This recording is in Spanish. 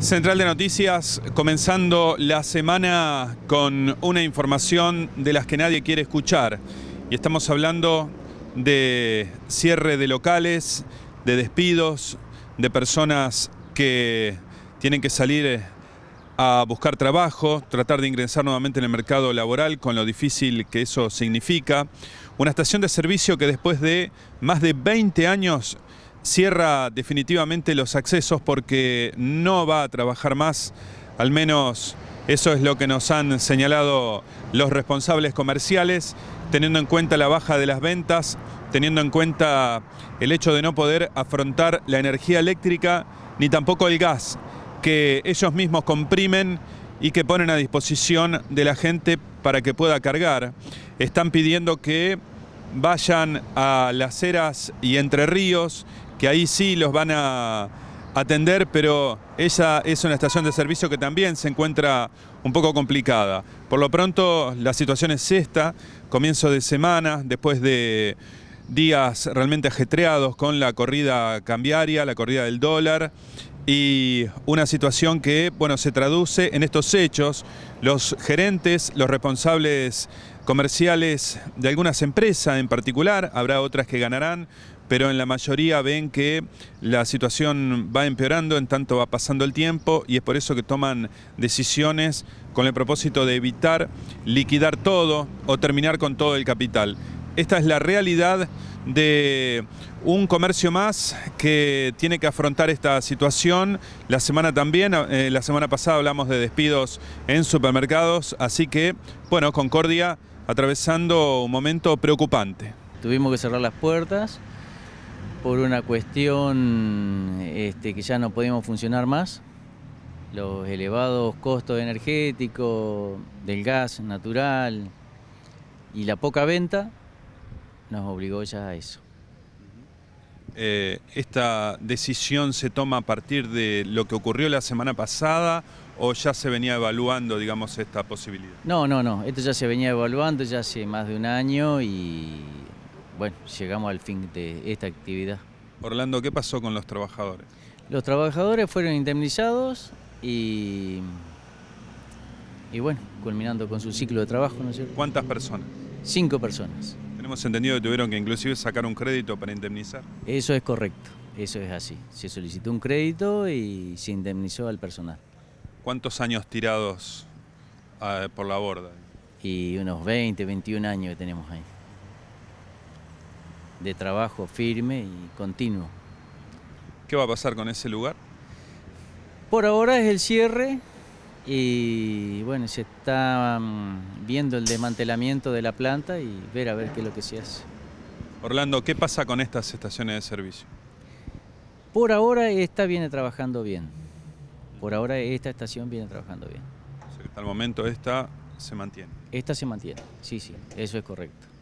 Central de Noticias, comenzando la semana con una información de las que nadie quiere escuchar. Y estamos hablando de cierre de locales, de despidos, de personas que tienen que salir eh, a buscar trabajo, tratar de ingresar nuevamente en el mercado laboral con lo difícil que eso significa. Una estación de servicio que después de más de 20 años cierra definitivamente los accesos porque no va a trabajar más, al menos eso es lo que nos han señalado los responsables comerciales, teniendo en cuenta la baja de las ventas, teniendo en cuenta el hecho de no poder afrontar la energía eléctrica ni tampoco el gas que ellos mismos comprimen y que ponen a disposición de la gente para que pueda cargar. Están pidiendo que vayan a las Heras y Entre Ríos que ahí sí los van a atender, pero esa es una estación de servicio que también se encuentra un poco complicada. Por lo pronto, la situación es esta, comienzo de semana, después de días realmente ajetreados con la corrida cambiaria, la corrida del dólar, y una situación que, bueno, se traduce en estos hechos. Los gerentes, los responsables comerciales de algunas empresas en particular, habrá otras que ganarán, pero en la mayoría ven que la situación va empeorando, en tanto va pasando el tiempo y es por eso que toman decisiones con el propósito de evitar liquidar todo o terminar con todo el capital. Esta es la realidad de un comercio más que tiene que afrontar esta situación. La semana también, eh, la semana pasada hablamos de despidos en supermercados, así que, bueno, Concordia atravesando un momento preocupante. Tuvimos que cerrar las puertas, por una cuestión este, que ya no podíamos funcionar más, los elevados costos energéticos del gas natural y la poca venta nos obligó ya a eso. Eh, ¿Esta decisión se toma a partir de lo que ocurrió la semana pasada o ya se venía evaluando, digamos, esta posibilidad? No, no, no. Esto ya se venía evaluando ya hace más de un año y bueno, llegamos al fin de esta actividad. Orlando, ¿qué pasó con los trabajadores? Los trabajadores fueron indemnizados y, y bueno, culminando con su ciclo de trabajo, ¿no es cierto? ¿Cuántas personas? Cinco personas. Tenemos entendido que tuvieron que inclusive sacar un crédito para indemnizar. Eso es correcto, eso es así. Se solicitó un crédito y se indemnizó al personal. ¿Cuántos años tirados ah, por la borda? Y unos 20, 21 años que tenemos ahí de trabajo firme y continuo. ¿Qué va a pasar con ese lugar? Por ahora es el cierre y bueno, se está mm, viendo el desmantelamiento de la planta y ver a ver qué es lo que se hace. Orlando, ¿qué pasa con estas estaciones de servicio? Por ahora esta viene trabajando bien. Por ahora esta estación viene trabajando bien. hasta el momento esta se mantiene. Esta se mantiene, sí, sí, eso es correcto.